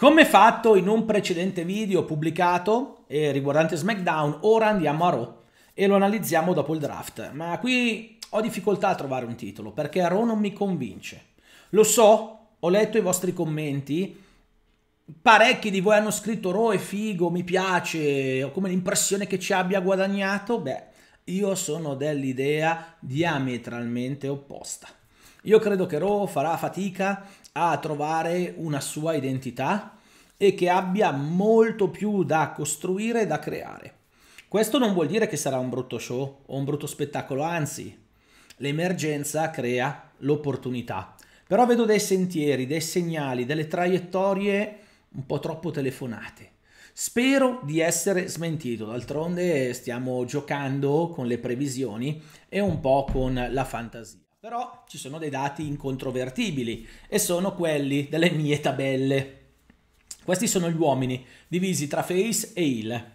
Come fatto in un precedente video pubblicato eh, riguardante SmackDown, ora andiamo a Raw e lo analizziamo dopo il draft. Ma qui ho difficoltà a trovare un titolo perché Raw non mi convince. Lo so, ho letto i vostri commenti. Parecchi di voi hanno scritto Raw è figo, mi piace, ho come l'impressione che ci abbia guadagnato. Beh, io sono dell'idea diametralmente opposta. Io credo che Raw farà fatica a trovare una sua identità e che abbia molto più da costruire e da creare. Questo non vuol dire che sarà un brutto show o un brutto spettacolo, anzi, l'emergenza crea l'opportunità. Però vedo dei sentieri, dei segnali, delle traiettorie un po' troppo telefonate. Spero di essere smentito, d'altronde stiamo giocando con le previsioni e un po' con la fantasia però ci sono dei dati incontrovertibili e sono quelli delle mie tabelle. Questi sono gli uomini divisi tra face e heal.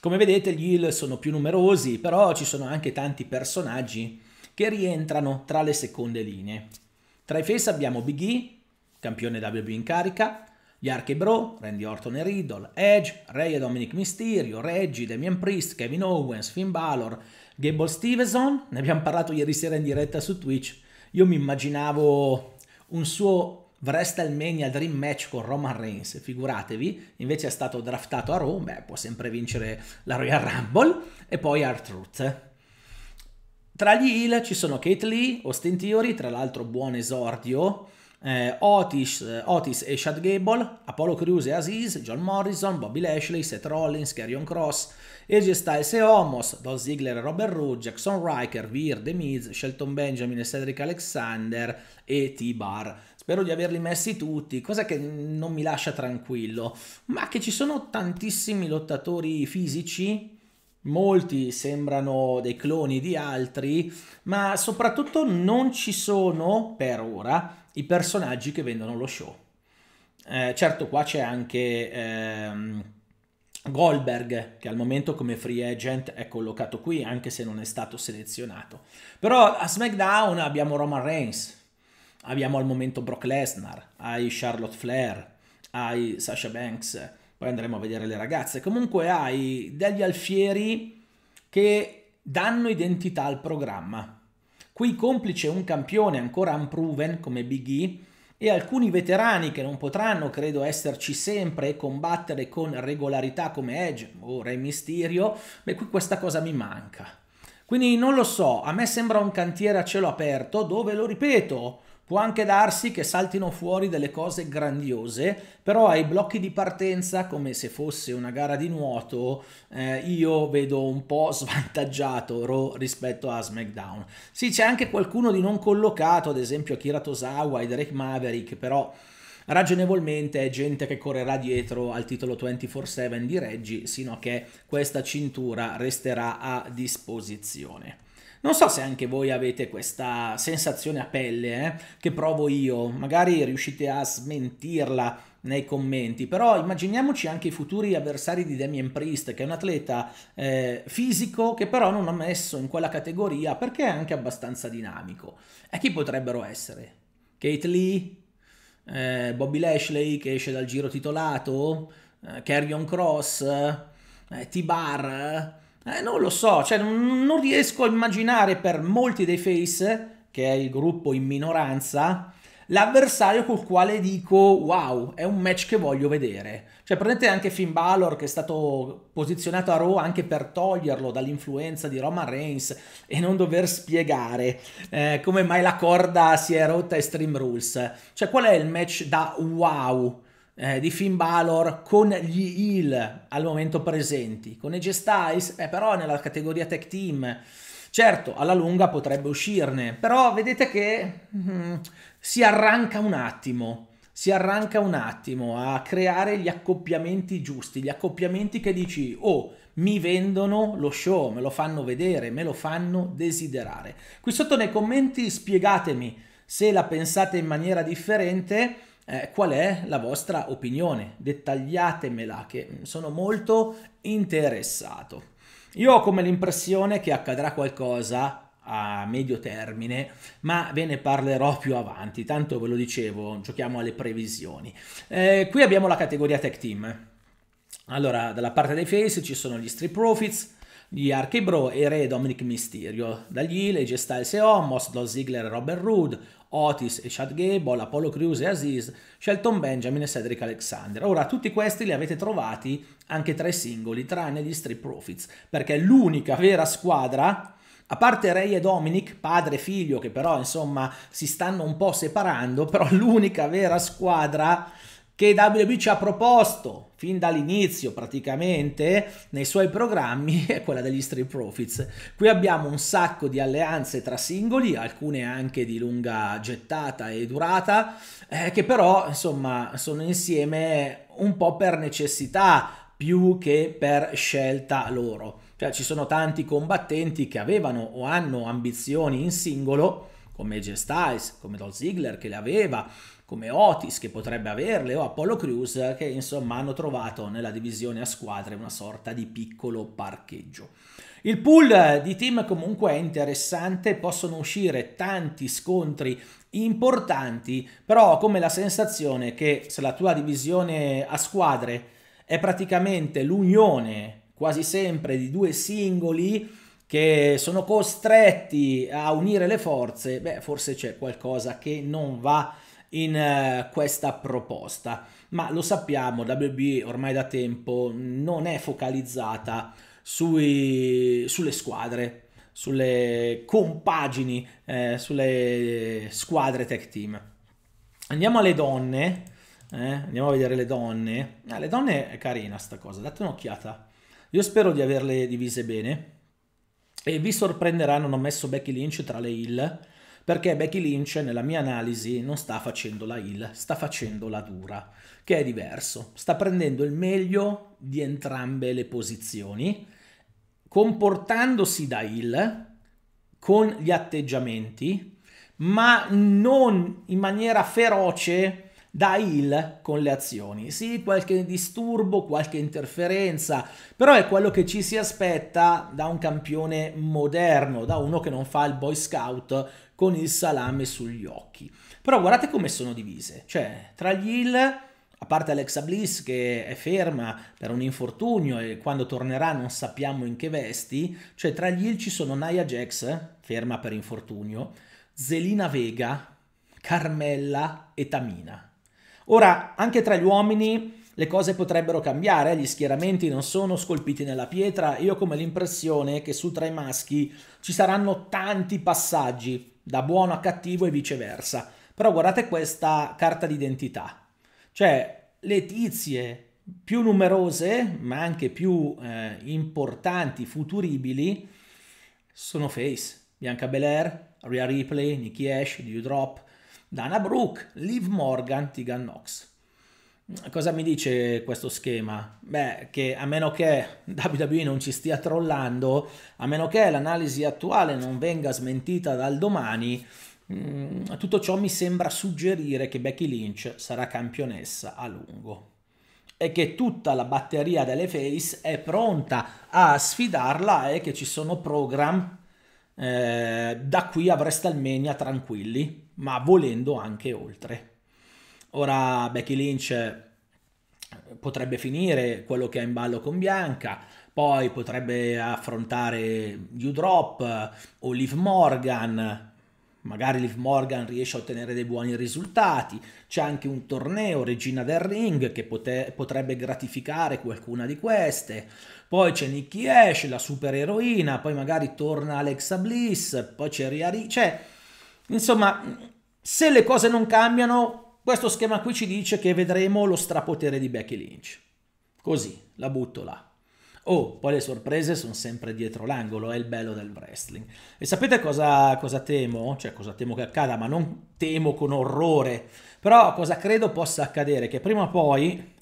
Come vedete gli heal sono più numerosi, però ci sono anche tanti personaggi che rientrano tra le seconde linee. Tra i face abbiamo Big E, campione WB in carica, gli Archie Bro, Randy Orton e Riddle, Edge, Ray e Dominic Mysterio, Reggie, Damian Priest, Kevin Owens, Finn Balor, Gable Stevenson, ne abbiamo parlato ieri sera in diretta su Twitch, io mi immaginavo un suo WrestleMania Dream Match con Roman Reigns, figuratevi, invece è stato draftato a Raw, beh, può sempre vincere la Royal Rumble e poi R-Truth. Tra gli heel ci sono Kate Lee, Austin Theory, tra l'altro buon esordio, eh, Otis, eh, Otis, e Chad Gable, Apollo Crews e Aziz, John Morrison, Bobby Lashley, Seth Rollins, Carrion Cross, AJ Styles e Homos, Dolph Ziggler e Robert Roode, Jackson Riker, Veer, The Miz, Shelton Benjamin e Cedric Alexander e T-Bar. Spero di averli messi tutti, cosa che non mi lascia tranquillo, ma che ci sono tantissimi lottatori fisici molti sembrano dei cloni di altri, ma soprattutto non ci sono per ora i personaggi che vendono lo show. Eh, certo, qua c'è anche ehm, Goldberg, che al momento come free agent è collocato qui, anche se non è stato selezionato. Però a SmackDown abbiamo Roman Reigns, abbiamo al momento Brock Lesnar, hai Charlotte Flair, hai Sasha Banks, poi andremo a vedere le ragazze. Comunque hai degli alfieri che danno identità al programma. Qui complice un campione ancora unproven come Big E e alcuni veterani che non potranno, credo, esserci sempre e combattere con regolarità come Edge o Re Mysterio, beh qui questa cosa mi manca. Quindi non lo so, a me sembra un cantiere a cielo aperto dove, lo ripeto, Può anche darsi che saltino fuori delle cose grandiose, però ai blocchi di partenza, come se fosse una gara di nuoto, eh, io vedo un po' svantaggiato Raw rispetto a SmackDown. Sì, c'è anche qualcuno di non collocato, ad esempio Akira Tosawa e Drake Maverick, però ragionevolmente è gente che correrà dietro al titolo 24-7 di Reggie sino a che questa cintura resterà a disposizione. Non so se anche voi avete questa sensazione a pelle eh, che provo io, magari riuscite a smentirla nei commenti, però immaginiamoci anche i futuri avversari di Damien Priest, che è un atleta eh, fisico che però non ha messo in quella categoria perché è anche abbastanza dinamico. E chi potrebbero essere? Kate Lee? Eh, Bobby Lashley che esce dal giro titolato? Eh, Carrion Cross? Eh, T-Bar? Eh, non lo so, cioè, non, non riesco a immaginare per molti dei Face, che è il gruppo in minoranza, l'avversario col quale dico wow, è un match che voglio vedere. Cioè prendete anche Finn Balor che è stato posizionato a Raw anche per toglierlo dall'influenza di Roman Reigns e non dover spiegare eh, come mai la corda si è rotta e Stream Rules. Cioè qual è il match da wow? eh, di Finn Balor con gli heel al momento presenti, con AJ Styles, eh, però nella categoria tech team, certo alla lunga potrebbe uscirne, però vedete che mm, si arranca un attimo, si arranca un attimo a creare gli accoppiamenti giusti, gli accoppiamenti che dici, oh, mi vendono lo show, me lo fanno vedere, me lo fanno desiderare. Qui sotto nei commenti spiegatemi se la pensate in maniera differente eh, qual è la vostra opinione, dettagliatemela che sono molto interessato. Io ho come l'impressione che accadrà qualcosa a medio termine, ma ve ne parlerò più avanti, tanto ve lo dicevo, giochiamo alle previsioni. Eh, qui abbiamo la categoria tech team. Allora, dalla parte dei face ci sono gli street profits, gli Archie Bro e Re Dominic Mysterio. Dagli Hill, AJ Styles e Homos, Dolph Ziggler e Robert Rood, Otis e Chad Gable, Apollo Crews e Aziz, Shelton Benjamin e Cedric Alexander. Ora, tutti questi li avete trovati anche tra i singoli, tranne gli Street Profits, perché l'unica vera squadra a parte Ray e Dominic, padre e figlio, che però insomma si stanno un po' separando, però l'unica vera squadra che WB ci ha proposto fin dall'inizio praticamente nei suoi programmi è quella degli street profits. Qui abbiamo un sacco di alleanze tra singoli, alcune anche di lunga gettata e durata, eh, che però insomma sono insieme un po' per necessità più che per scelta loro. Cioè ci sono tanti combattenti che avevano o hanno ambizioni in singolo, come Jay Styles, come Dolph Ziggler che le aveva, come Otis che potrebbe averle o Apollo Crews che insomma hanno trovato nella divisione a squadre una sorta di piccolo parcheggio. Il pool di team comunque è interessante, possono uscire tanti scontri importanti, però ho come la sensazione che se la tua divisione a squadre è praticamente l'unione quasi sempre di due singoli che sono costretti a unire le forze, beh forse c'è qualcosa che non va in eh, questa proposta. Ma lo sappiamo, WB ormai da tempo non è focalizzata sui, sulle squadre, sulle compagini, eh, sulle squadre tech team. Andiamo alle donne, eh? andiamo a vedere le donne. Ah, le donne è carina sta cosa, date un'occhiata. Io spero di averle divise bene. E vi sorprenderanno non ho messo Becky Lynch tra le hill, perché Becky Lynch nella mia analisi non sta facendo la heel, sta facendo la dura, che è diverso, sta prendendo il meglio di entrambe le posizioni, comportandosi da heel con gli atteggiamenti, ma non in maniera feroce da il con le azioni. Sì, qualche disturbo, qualche interferenza, però è quello che ci si aspetta da un campione moderno, da uno che non fa il Boy Scout con il salame sugli occhi. Però guardate come sono divise, cioè tra gli il a parte Alexa Bliss che è ferma per un infortunio e quando tornerà non sappiamo in che vesti, cioè tra gli il ci sono Nia Jax, ferma per infortunio, Zelina Vega, Carmella e Tamina. Ora, anche tra gli uomini le cose potrebbero cambiare, eh. gli schieramenti non sono scolpiti nella pietra, io ho come l'impressione che su tra i maschi ci saranno tanti passaggi, da buono a cattivo e viceversa. Però guardate questa carta d'identità, cioè le tizie più numerose, ma anche più eh, importanti, futuribili, sono Face, Bianca Belair, Rhea Ripley, Nikki Ash, Dewdrop, Dana Brooke, Liv Morgan, Tegan Knox. Cosa mi dice questo schema? Beh, che a meno che WWE non ci stia trollando, a meno che l'analisi attuale non venga smentita dal domani, mm, tutto ciò mi sembra suggerire che Becky Lynch sarà campionessa a lungo e che tutta la batteria delle face è pronta a sfidarla e che ci sono programmi eh, da qui a WrestleMania tranquilli, ma volendo anche oltre. Ora Becky Lynch eh, potrebbe finire quello che ha in ballo con Bianca, poi potrebbe affrontare U-Drop eh, o Liv Morgan, Magari Liv Morgan riesce a ottenere dei buoni risultati, c'è anche un torneo Regina del Ring che pote- potrebbe gratificare qualcuna di queste. Poi c'è Nikki Ash, la supereroina, poi magari torna Alexa Bliss, poi c'è Ria Ri- cioè insomma, se le cose non cambiano, questo schema qui ci dice che vedremo lo strapotere di Becky Lynch. Così, la butto là. Oh, poi le sorprese sono sempre dietro l'angolo, è il bello del wrestling. E sapete cosa, cosa temo? Cioè cosa temo che accada, ma non temo con orrore, però cosa credo possa accadere? Che prima o poi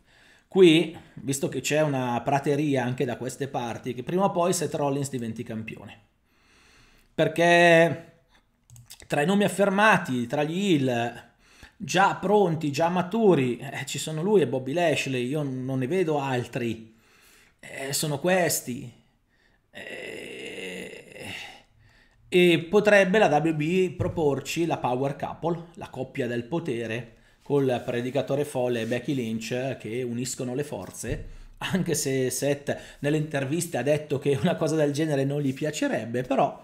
qui, visto che c'è una prateria anche da queste parti, che prima o poi Seth Rollins diventi campione. Perché tra i nomi affermati, tra gli Hill, già pronti, già maturi, eh, ci sono lui e Bobby Lashley, io non ne vedo altri eh, sono questi. Eh, e potrebbe la WB proporci la power couple, la coppia del potere, col predicatore folle e Becky Lynch che uniscono le forze anche se Seth nelle interviste ha detto che una cosa del genere non gli piacerebbe, però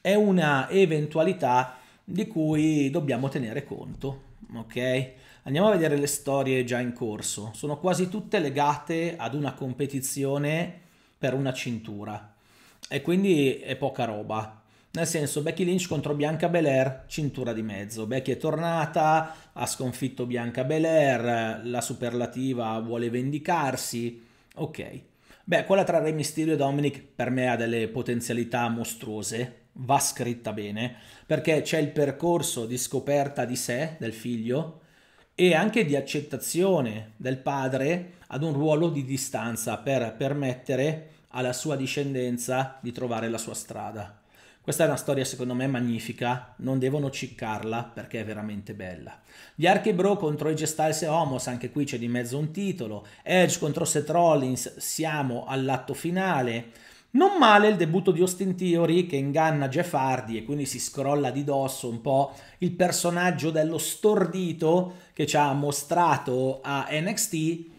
è una eventualità di cui dobbiamo tenere conto, ok? andiamo a vedere le storie già in corso. Sono quasi tutte legate ad una competizione per una cintura e quindi è poca roba. Nel senso, Becky Lynch contro Bianca Belair, cintura di mezzo. Becky è tornata, ha sconfitto Bianca Belair, la superlativa vuole vendicarsi. Ok. Beh, quella tra Rey Mysterio e Dominic per me ha delle potenzialità mostruose, va scritta bene, perché c'è il percorso di scoperta di sé, del figlio, e anche di accettazione del padre ad un ruolo di distanza per permettere alla sua discendenza di trovare la sua strada. Questa è una storia secondo me magnifica, non devono ciccarla perché è veramente bella. Gli Archibro contro i Gestiles e Homos, anche qui c'è di mezzo un titolo. Edge contro Seth Rollins, siamo all'atto finale. Non male il debutto di Austin Theory che inganna Jeff Hardy e quindi si scrolla di dosso un po' il personaggio dello stordito che ci ha mostrato a NXT.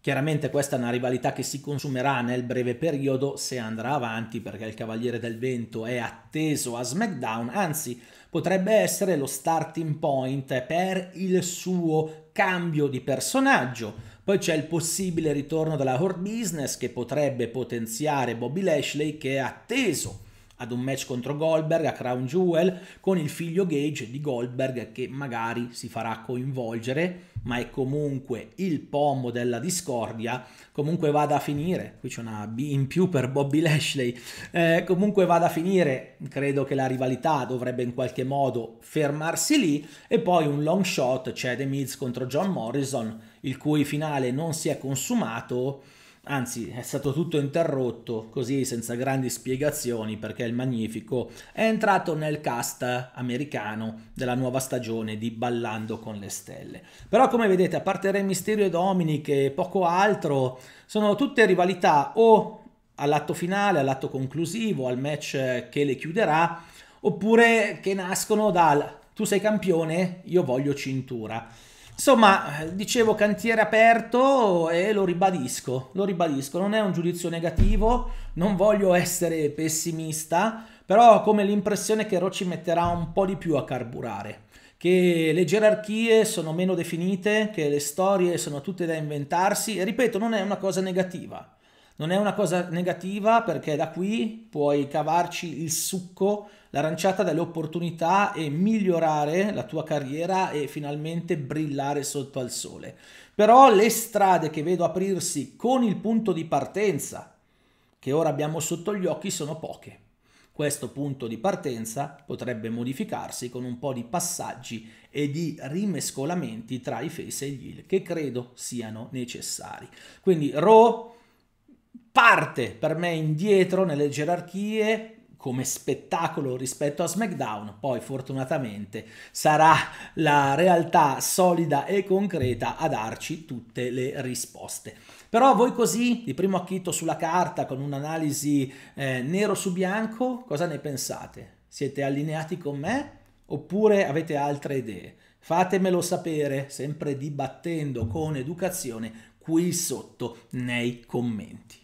Chiaramente questa è una rivalità che si consumerà nel breve periodo se andrà avanti perché il Cavaliere del Vento è atteso a SmackDown, anzi potrebbe essere lo starting point per il suo cambio di personaggio. Poi c'è il possibile ritorno della Horde Business che potrebbe potenziare Bobby Lashley che è atteso ad un match contro Goldberg a Crown Jewel con il figlio Gage di Goldberg che magari si farà coinvolgere ma è comunque il pomo della discordia comunque vada a finire qui c'è una B in più per Bobby Lashley eh, comunque vada a finire credo che la rivalità dovrebbe in qualche modo fermarsi lì e poi un long shot c'è The Miz contro John Morrison il cui finale non si è consumato anzi è stato tutto interrotto così senza grandi spiegazioni perché il Magnifico è entrato nel cast americano della nuova stagione di Ballando con le Stelle. Però come vedete a parte Re Misterio e Dominic e poco altro sono tutte rivalità o all'atto finale, all'atto conclusivo, al match che le chiuderà oppure che nascono dal tu sei campione, io voglio cintura. Insomma, dicevo cantiere aperto e lo ribadisco, lo ribadisco, non è un giudizio negativo, non voglio essere pessimista, però ho come l'impressione che Rocci metterà un po' di più a carburare, che le gerarchie sono meno definite, che le storie sono tutte da inventarsi, e ripeto, non è una cosa negativa. Non è una cosa negativa perché da qui puoi cavarci il succo, l'aranciata delle opportunità e migliorare la tua carriera e finalmente brillare sotto al sole. Però le strade che vedo aprirsi con il punto di partenza che ora abbiamo sotto gli occhi sono poche. Questo punto di partenza potrebbe modificarsi con un po' di passaggi e di rimescolamenti tra i face e gli heal che credo siano necessari. Quindi Raw parte per me indietro nelle gerarchie come spettacolo rispetto a SmackDown, poi fortunatamente sarà la realtà solida e concreta a darci tutte le risposte. Però voi così, di primo acchito sulla carta, con un'analisi eh, nero su bianco, cosa ne pensate? Siete allineati con me oppure avete altre idee? Fatemelo sapere, sempre dibattendo con educazione, qui sotto nei commenti.